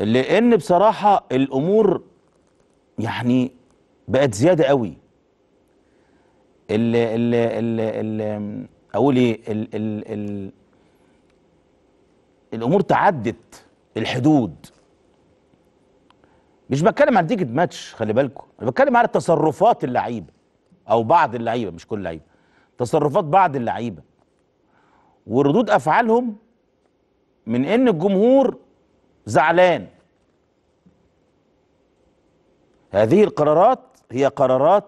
لان بصراحه الامور يعني بقت زياده قوي ال ال ال اقول ايه الامور تعدت الحدود مش بتكلم عن تيجي ماتش خلي بالكم انا بتكلم على تصرفات اللعيبه او بعض اللعيبه مش كل اللعيبه تصرفات بعض اللعيبه وردود افعالهم من ان الجمهور زعلان هذه القرارات هي قرارات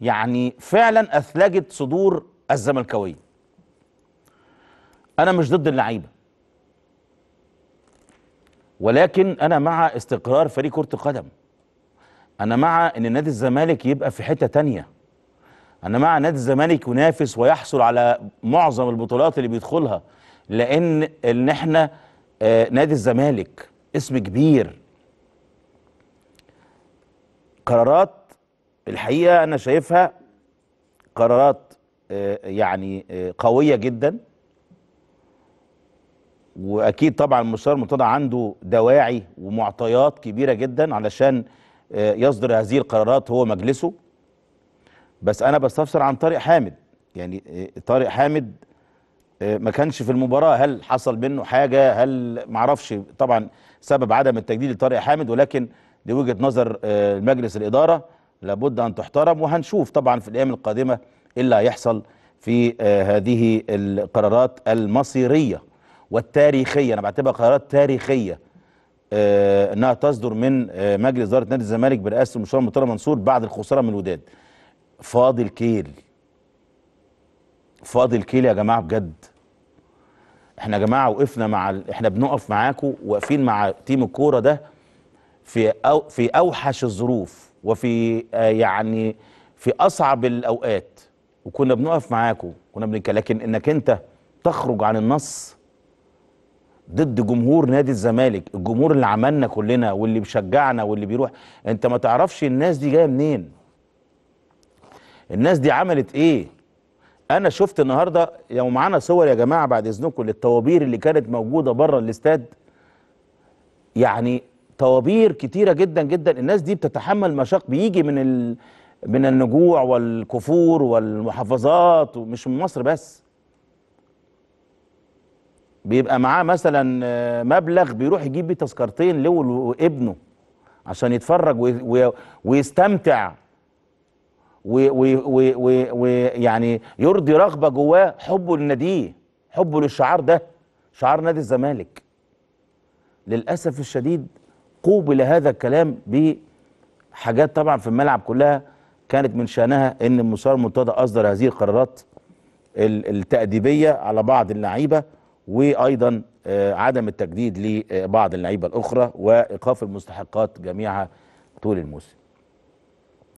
يعني فعلا اثلجت صدور الزملكاويه انا مش ضد اللعيبه ولكن انا مع استقرار فريق كره القدم انا مع ان نادي الزمالك يبقى في حته تانية انا مع نادي الزمالك ينافس ويحصل على معظم البطولات اللي بيدخلها لان ان احنا آه، نادي الزمالك اسم كبير قرارات الحقيقه انا شايفها قرارات آه، يعني آه، قويه جدا واكيد طبعا المستشار المرتضى عنده دواعي ومعطيات كبيره جدا علشان يصدر هذه القرارات هو مجلسه بس انا بستفسر عن طارق حامد يعني طارق حامد آه، ما كانش في المباراة هل حصل منه حاجة هل معرفش طبعا سبب عدم التجديد لطارق حامد ولكن دي وجهة نظر آه، مجلس الإدارة لابد أن تحترم وهنشوف طبعا في الأيام القادمة إيه اللي هيحصل في آه، هذه القرارات المصيرية والتاريخية أنا بعتبرها قرارات تاريخية أنها تصدر من مجلس إدارة نادي الزمالك برئاسة المشاور المطار منصور بعد الخسارة من الوداد فاضل كيل فاضل كيل يا جماعه بجد احنا يا جماعه وقفنا مع ال... احنا بنقف معاكم واقفين مع تيم الكوره ده في أو... في اوحش الظروف وفي آه، يعني في اصعب الاوقات وكنا بنقف معاكم كنا بنك لكن انك انت تخرج عن النص ضد جمهور نادي الزمالك الجمهور اللي عملنا كلنا واللي بيشجعنا واللي بيروح انت ما تعرفش الناس دي جايه منين الناس دي عملت ايه انا شفت النهارده لو معانا صور يا جماعه بعد اذنكم للطوابير اللي كانت موجوده بره الاستاد يعني طوابير كتيره جدا جدا الناس دي بتتحمل مشاق بيجي من ال... من النجوع والكفور والمحافظات ومش من مصر بس بيبقى معاه مثلا آه، مبلغ بيروح يجيب بيه تذكرتين له وابنه عشان يتفرج ويستمتع ويعني يرضي رغبه جواه حبه لناديه حبه للشعار ده شعار نادي الزمالك للاسف الشديد قوبل هذا الكلام بحاجات طبعا في الملعب كلها كانت من شانها ان المسار المنتدى اصدر هذه القرارات التاديبيه على بعض اللعيبه وايضا آه، عدم التجديد لبعض اللعيبه الاخرى وايقاف المستحقات جميعها طول الموسم